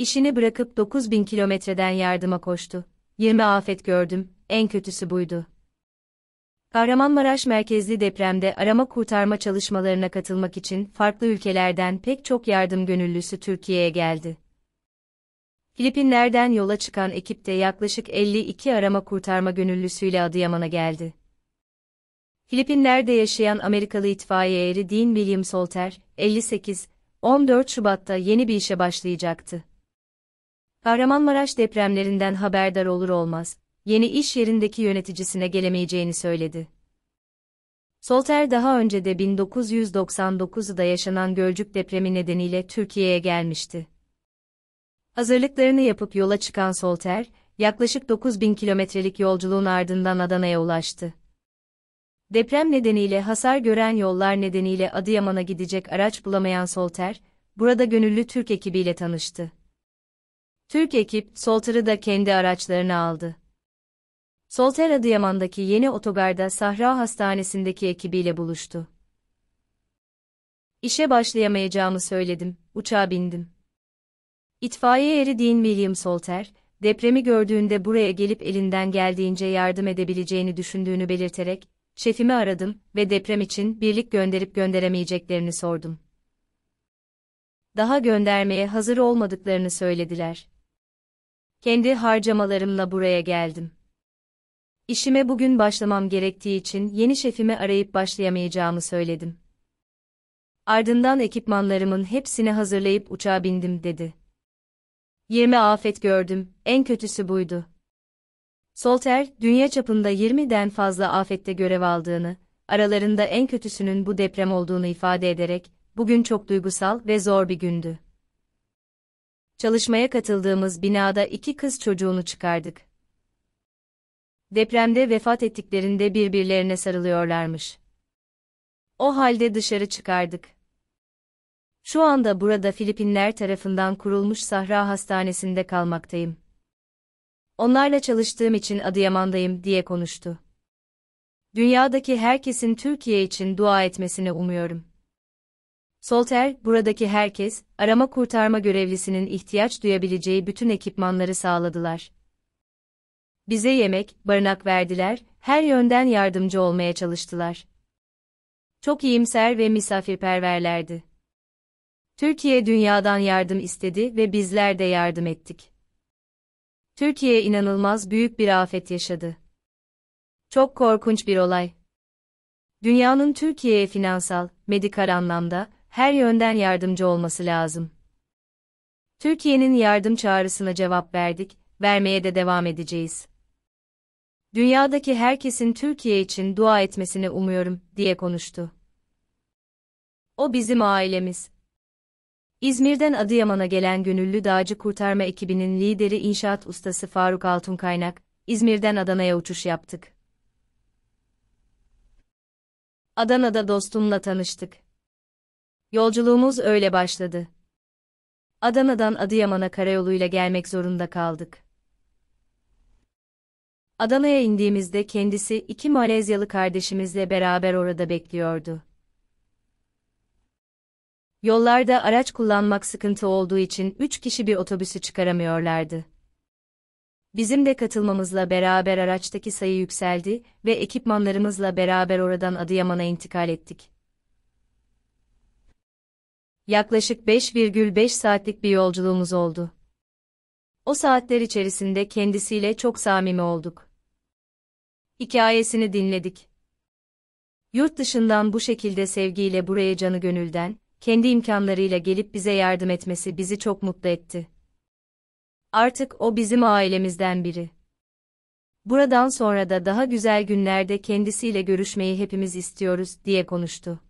İşini bırakıp 9000 kilometreden yardıma koştu. 20 afet gördüm, en kötüsü buydu. Kahramanmaraş merkezli depremde arama kurtarma çalışmalarına katılmak için farklı ülkelerden pek çok yardım gönüllüsü Türkiye'ye geldi. Filipinler'den yola çıkan ekipte yaklaşık 52 arama kurtarma gönüllüsüyle Adıyaman'a geldi. Filipinler'de yaşayan Amerikalı itfaiye eri Dean William Solter, 58, 14 Şubat'ta yeni bir işe başlayacaktı. Kahramanmaraş depremlerinden haberdar olur olmaz, yeni iş yerindeki yöneticisine gelemeyeceğini söyledi. Solter daha önce de 1999'da yaşanan Gölcük depremi nedeniyle Türkiye'ye gelmişti. Hazırlıklarını yapıp yola çıkan Solter, yaklaşık 9000 kilometrelik yolculuğun ardından Adana'ya ulaştı. Deprem nedeniyle hasar gören yollar nedeniyle Adıyaman'a gidecek araç bulamayan Solter, burada gönüllü Türk ekibiyle tanıştı. Türk ekip Solter'ı da kendi araçlarına aldı. Solter Adıyaman'daki yeni otogarda Sahra Hastanesi'ndeki ekibiyle buluştu. İşe başlayamayacağımı söyledim, uçağa bindim. İtfaiye eri Dean William Solter, depremi gördüğünde buraya gelip elinden geldiğince yardım edebileceğini düşündüğünü belirterek, şefimi aradım ve deprem için birlik gönderip gönderemeyeceklerini sordum. Daha göndermeye hazır olmadıklarını söylediler. Kendi harcamalarımla buraya geldim. İşime bugün başlamam gerektiği için yeni şefimi arayıp başlayamayacağımı söyledim. Ardından ekipmanlarımın hepsini hazırlayıp uçağa bindim dedi. 20 afet gördüm, en kötüsü buydu. Solter, dünya çapında 20'den fazla afette görev aldığını, aralarında en kötüsünün bu deprem olduğunu ifade ederek, bugün çok duygusal ve zor bir gündü. Çalışmaya katıldığımız binada iki kız çocuğunu çıkardık. Depremde vefat ettiklerinde birbirlerine sarılıyorlarmış. O halde dışarı çıkardık. Şu anda burada Filipinler tarafından kurulmuş Sahra Hastanesi'nde kalmaktayım. Onlarla çalıştığım için Adıyaman'dayım diye konuştu. Dünyadaki herkesin Türkiye için dua etmesini umuyorum. Solter, buradaki herkes, arama kurtarma görevlisinin ihtiyaç duyabileceği bütün ekipmanları sağladılar. Bize yemek, barınak verdiler, her yönden yardımcı olmaya çalıştılar. Çok iyimser ve misafirperverlerdi. Türkiye dünyadan yardım istedi ve bizler de yardım ettik. Türkiye inanılmaz büyük bir afet yaşadı. Çok korkunç bir olay. Dünyanın Türkiye'ye finansal, medikal anlamda, her yönden yardımcı olması lazım. Türkiye'nin yardım çağrısına cevap verdik, vermeye de devam edeceğiz. Dünyadaki herkesin Türkiye için dua etmesini umuyorum, diye konuştu. O bizim ailemiz. İzmir'den Adıyaman'a gelen gönüllü dağcı kurtarma ekibinin lideri inşaat ustası Faruk Altunkaynak, İzmir'den Adana'ya uçuş yaptık. Adana'da dostumla tanıştık. Yolculuğumuz öyle başladı. Adana'dan Adıyaman'a karayoluyla gelmek zorunda kaldık. Adana'ya indiğimizde kendisi iki Malezyalı kardeşimizle beraber orada bekliyordu. Yollarda araç kullanmak sıkıntı olduğu için üç kişi bir otobüsü çıkaramıyorlardı. Bizim de katılmamızla beraber araçtaki sayı yükseldi ve ekipmanlarımızla beraber oradan Adıyaman'a intikal ettik yaklaşık 5,5 saatlik bir yolculuğumuz oldu. O saatler içerisinde kendisiyle çok samimi olduk. Hikayesini dinledik. Yurt dışından bu şekilde sevgiyle buraya canı gönülden, kendi imkanlarıyla gelip bize yardım etmesi bizi çok mutlu etti. Artık o bizim ailemizden biri. Buradan sonra da daha güzel günlerde kendisiyle görüşmeyi hepimiz istiyoruz diye konuştu.